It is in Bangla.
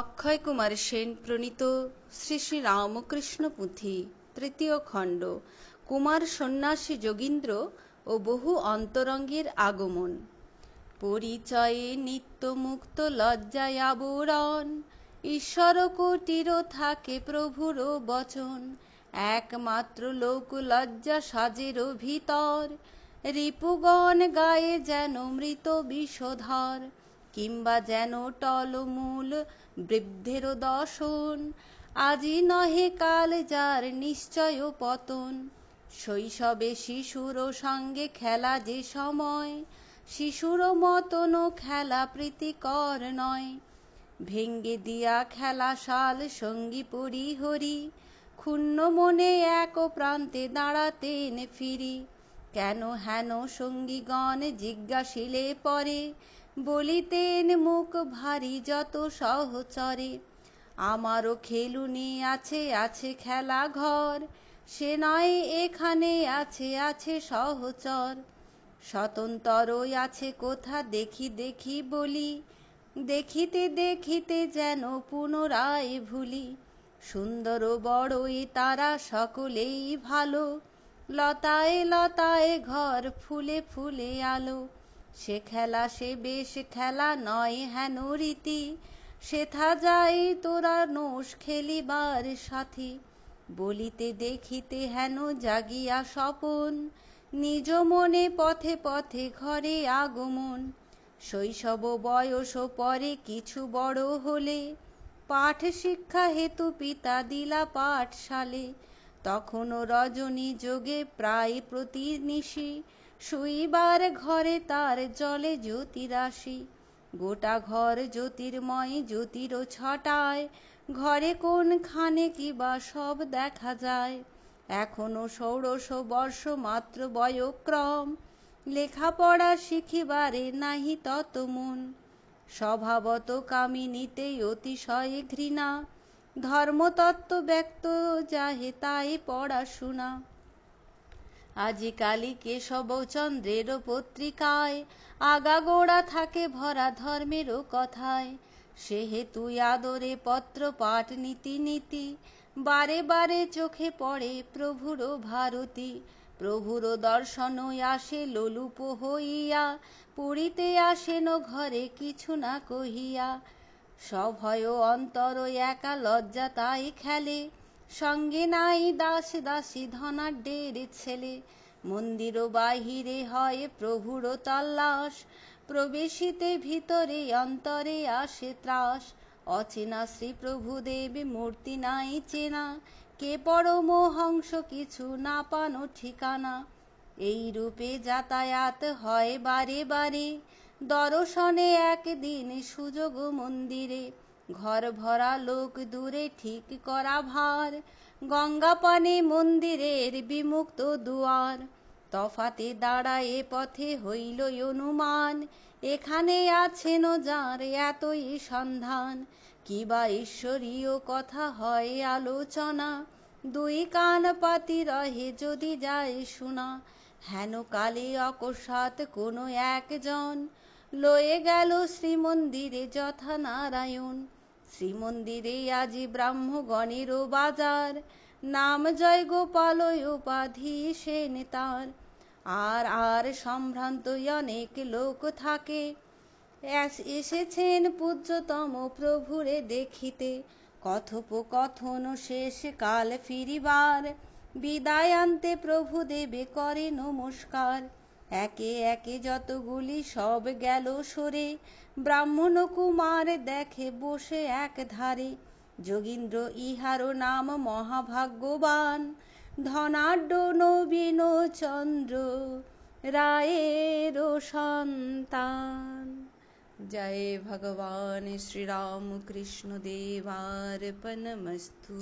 অক্ষয় কুমার সেন প্রণীত শ্রী শ্রী রামকৃষ্ণ পুঁথি তৃতীয় খণ্ড কুমার সন্ন্যাসী যোগীন্দ্র ও বহু অন্তরঙ্গের আগমন পরিচয়ে নিত্য মুক্ত লজ্জায় আবরণ ঈশ্বর কোটির থাকে প্রভুর বচন একমাত্র লোক লজ্জা সাজের ভিতর রিপুগণ গায়ে যেন মৃত বিষধর কিংবা যেন টলমূল বৃদ্ধের দশন আজি নহে কাল যার নিশ্চয় পতন শৈশবে শিশুর সঙ্গে খেলা যে সময় শিশুর মতন খেলা প্রীতিকর নয় ভেঙ্গে দিয়া খেলা শাল সঙ্গী পরিহরি ক্ষুণ্ণ মনে এক প্রান্তে দাঁড়াতেন ফিরি কেন হেন সঙ্গীগণ জিজ্ঞাসিলে পরে বলিতেন মুখ ভারী যত সহচরে আমারও খেলুনি আছে আছে খেলা ঘর সে নয় এখানে আছে আছে সহচর স্বতন্তরই আছে কোথা দেখি দেখি বলি দেখিতে দেখিতে যেন পুনরায় ভুলি সুন্দর বড়ই তারা সকলেই ভালো লতায় লতায় ঘর ফুলে ফুলে আলো সে খেলা সে বেশ খেলা নয় হেন রীতি সেথা যায় তোরা নোষ খেলিবার সাথে বলিতে দেখিতে হেন জাগিয়া স্বপন নিজ মনে পথে পথে ঘরে আগমন শৈশব বয়স পরে কিছু বড় হলে পাঠ শিক্ষা হেতু পিতা দিলা পাঠশালে তখনও রজনী যোগে প্রায় প্রতিনিশি শুইবার ঘরে তার জলে জ্যোতিরাশি গোটা ঘর জ্যোতির্ময় জ্যোতির ছটায় ঘরে কোনখানে কি বা সব দেখা যায় এখনো ষোড়শ বর্ষ মাত্র বয়ক্রম লেখাপড়া শিখিবারে নাহি তত মন স্বভাবত কামিনীতেই অতিশয় ঘৃণা ধর্মতত্ত্ব ব্যক্ত যাহে তাই পড়াশোনা আজিকালি কেশবচন্দ্রের পত্রিকায় আগাগোড়া থাকে ভরা ধর্মেরও কথায় সেহেতু আদরে পত্র পাঠ নীতি নীতি বারে বারে চোখে পড়ে প্রভুর ভারতী প্রভুর দর্শন আসে লোলুপ হইয়া পুরীতে আসেন ঘরে কিছু না কহিয়া সভয় অন্তর একা লজ্জা তাই খেলে সঙ্গে নাই দাস দাসী ধনাঢ্যের ছেলে মন্দির বাহিরে হয় প্রভুর তল্লাস প্রবেশিতে ভিতরে অন্তরে আসে ত্রাস অচেনা শ্রী দেব মূর্তি নাই চেনা কে পরম হংস কিছু না পানো ঠিকানা এই রূপে যাতায়াত হয় বারে বারে দর্শনে একদিন সুযোগ মন্দিরে ঘর ভরা লোক দূরে ঠিক করা ভার গঙ্গাপানে মন্দিরের বিমুক্ত দুয়ার তফাতে দাঁড়ায় পথে হইল অনুমান এখানে আছেন যার এতই সন্ধান কিবা ঈশ্বরীয় কথা হয় আলোচনা দুই কান পাতি রহে যদি যায় শোনা হেন কালে অকস্মাৎ কোনো একজন লয়ে গেল শ্রীমন্দিরে যথা নারায়ণ শ্রীমন্দিরে আজি ব্রাহ্মগণেরও বাজার নাম জয় গোপাল উপাধি সেন তার আর আর সম্ভ্রান্ত অনেক লোক থাকে এসেছেন পূজ্যতম প্রভুরে দেখিতে কথোপকথন শেষ কাল ফিরিবার বিদায়ান্তে প্রভু দেবে করে নমস্কার একে একে যতগুলি সব গেল সরে ব্রাহ্মণ কুমার দেখে বসে এক ধারে যোগীন্দ্র ইহারও নাম মহাভাগ্যবান ধনাঢ্য নবীন চন্দ্র রায়ের সন্তান জয় ভগবান কৃষ্ণ দেবার পনমস্তু